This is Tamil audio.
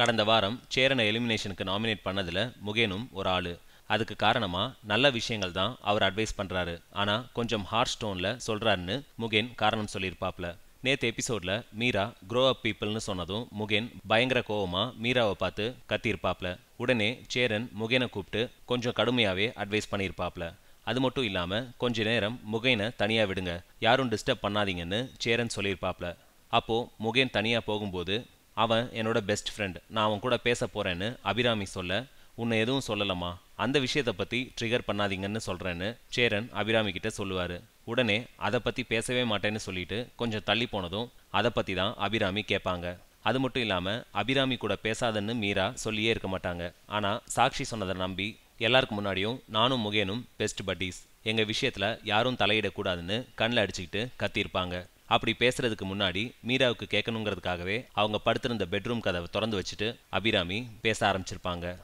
கடந்த வாரம் சேரனை எலிமினேஷனுக்கு நாமினேட் பண்ணதில் முகேனும் ஒரு ஆள் அதுக்கு காரணமாக நல்ல விஷயங்கள் தான் அவர் அட்வைஸ் பண்ணுறாரு ஆனால் கொஞ்சம் ஹார்ட் ஸ்டோனில் சொல்கிறாருன்னு முகேன் காரணம் சொல்லியிருப்பாப்ல நேற்று எபிசோடில் மீரா க்ரோ அப் பீப்புள்னு சொன்னதும் முகேன் பயங்கர கோவமாக மீராவை பார்த்து கத்தியிருப்பாப்ல உடனே சேரன் முகேனை கூப்பிட்டு கொஞ்சம் கடுமையாகவே அட்வைஸ் பண்ணியிருப்பாப்ல அது மட்டும் இல்லாமல் கொஞ்ச நேரம் முகேனை தனியாக விடுங்க யாரும் டிஸ்டர்ப் பண்ணாதீங்கன்னு சேரன் சொல்லியிருப்பாப்ல அப்போது முகேன் தனியாக போகும்போது அவன் என்னோட பெஸ்ட் ஃப்ரெண்ட் நான் அவன் கூட பேச போகிறேன்னு அபிராமி சொல்ல உன்னை எதுவும் சொல்லலம்மா அந்த விஷயத்தை பற்றி ட்ரிகர் பண்ணாதீங்கன்னு சொல்கிறேன்னு சேரன் அபிராமி கிட்ட சொல்லுவார் உடனே அதை பற்றி பேசவே மாட்டேன்னு சொல்லிட்டு கொஞ்சம் தள்ளி போனதும் அதை பற்றி தான் அபிராமி கேட்பாங்க அது மட்டும் இல்லாமல் அபிராமி கூட பேசாதன்னு மீரா சொல்லியே இருக்க மாட்டாங்க ஆனால் சாக்ஷி சொன்னதை நம்பி எல்லாருக்கு முன்னாடியும் நானும் முகேனும் பெஸ்ட் பட்டீஸ் எங்கள் விஷயத்தில் யாரும் தலையிடக்கூடாதுன்னு கண்ணில் அடிச்சுக்கிட்டு கத்தியிருப்பாங்க அப்படி பேசுறதுக்கு முன்னாடி மீராவுக்கு கேட்கணுங்கிறதுக்காகவே அவங்க படுத்திருந்த பெட்ரூம் கதவை திறந்து வச்சுட்டு அபிராமி பேச ஆரம்பிச்சிருப்பாங்க